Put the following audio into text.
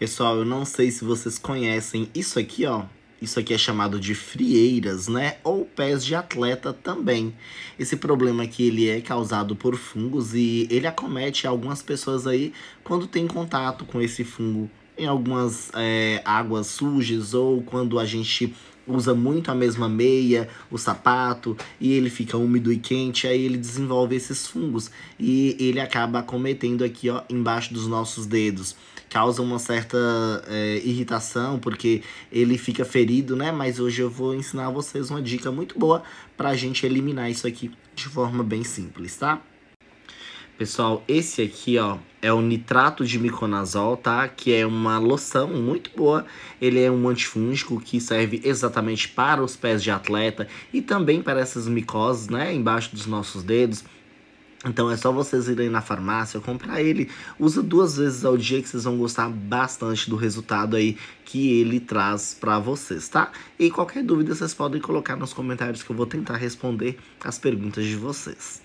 Pessoal, eu não sei se vocês conhecem isso aqui, ó. Isso aqui é chamado de frieiras, né? Ou pés de atleta também. Esse problema aqui, ele é causado por fungos e ele acomete algumas pessoas aí quando tem contato com esse fungo em algumas é, águas sujas ou quando a gente usa muito a mesma meia, o sapato, e ele fica úmido e quente, aí ele desenvolve esses fungos. E ele acaba acometendo aqui, ó, embaixo dos nossos dedos. Causa uma certa é, irritação, porque ele fica ferido, né? Mas hoje eu vou ensinar vocês uma dica muito boa pra gente eliminar isso aqui de forma bem simples, tá? Pessoal, esse aqui, ó, é o nitrato de miconazol, tá? Que é uma loção muito boa. Ele é um antifúngico que serve exatamente para os pés de atleta e também para essas micoses, né, embaixo dos nossos dedos. Então é só vocês irem na farmácia, comprar ele. Usa duas vezes ao dia que vocês vão gostar bastante do resultado aí que ele traz para vocês, tá? E qualquer dúvida vocês podem colocar nos comentários que eu vou tentar responder as perguntas de vocês.